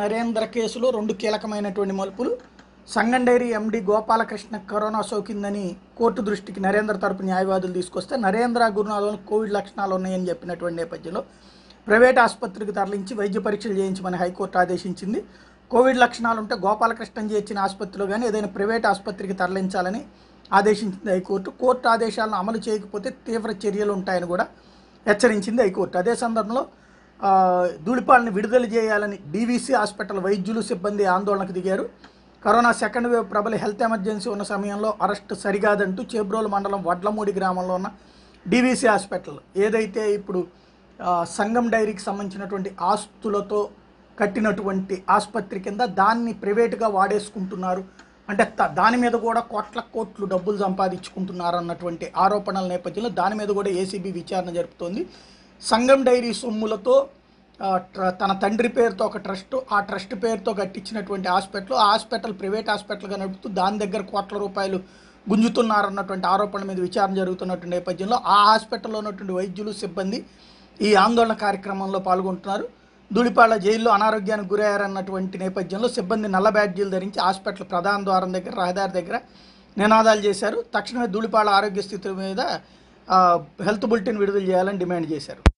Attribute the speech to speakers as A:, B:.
A: నరేంద్ర కేసులో రెండు కీలకమైనటువంటి మలుపులు Sangam dairy MD Gopalakrishna corona సోకిందని కోర్టు దృష్టికి నరేంద్ర తరపు న్యాయవాదులు తీసుకొస్తే నరేంద్ర గురునాథంలో కోవిడ్ లక్షణాలు ఉన్నాయని చెప్పినటువంటి నేపథ్యంలో ప్రైవేట్ ఆసుపత్రికి తరలించి వైద్య పరీక్షలు చేయించమని హైకోర్టు ఆదేశించింది కోవిడ్ లక్షణాలు ఉంటే గోపాలకృష్ణన్ చేర్చిన ఆసుపత్రిలో కానీ ఏదైనా ప్రైవేట్ ఆసుపత్రికి తరలించాలని ఆదేశించింది హైకోర్టు కోర్టు ఆదేశాలను అమలు చేయకపోతే తీవ్ర చర్యలు ఉంటాయని కూడా హెచ్చరించింది హైకోర్టు అదే సందర్భంలో ధూళిపాలను విడుదల చేయాలని డీవీసీ హాస్పిటల్ వైద్యులు సిబ్బంది ఆందోళనకు దిగారు కరోనా సెకండ్ వేవ్ ప్రబల హెల్త్ ఎమర్జెన్సీ ఉన్న సమయంలో అరెస్ట్ సరికాదంటూ చేబ్రోలు మండలం వడ్లమూడి గ్రామంలో ఉన్న డీవీసీ హాస్పిటల్ ఏదైతే ఇప్పుడు సంఘం డైరీకి సంబంధించినటువంటి ఆస్తులతో కట్టినటువంటి ఆసుపత్రి కింద దాన్ని ప్రైవేట్గా వాడేసుకుంటున్నారు అంటే దాని మీద కూడా కోట్ల కోట్లు డబ్బులు సంపాదించుకుంటున్నారు అన్నటువంటి ఆరోపణల నేపథ్యంలో దాని మీద కూడా ఏసీబీ విచారణ జరుపుతోంది సంగం డైరీ సొమ్ములతో తన తండ్రి పేరుతో ఒక ట్రస్ట్ ఆ ట్రస్ట్ పేరుతో కట్టించినటువంటి హాస్పిటల్ ఆ హాస్పిటల్ ప్రైవేట్ హాస్పిటల్గా నడుపుతూ దాని దగ్గర కోట్ల రూపాయలు గుంజుతున్నారన్నటువంటి ఆరోపణల మీద విచారణ జరుగుతున్నటువంటి నేపథ్యంలో ఆ హాస్పిటల్లో ఉన్నటువంటి వైద్యులు సిబ్బంది ఈ ఆందోళన కార్యక్రమంలో పాల్గొంటున్నారు ధూళిపాళ జైల్లో అనారోగ్యానికి గురయ్యారన్నటువంటి నేపథ్యంలో సిబ్బంది నల్ల బ్యాడ్జీలు ధరించి హాస్పిటల్ ప్రధాన ద్వారం దగ్గర రహదారి దగ్గర నినాదాలు చేశారు తక్షణమే ధూళిపాళ ఆరోగ్య స్థితి మీద హెల్త్ బులెటిన్ విడుదల చేయాలని డిమాండ్ చేశారు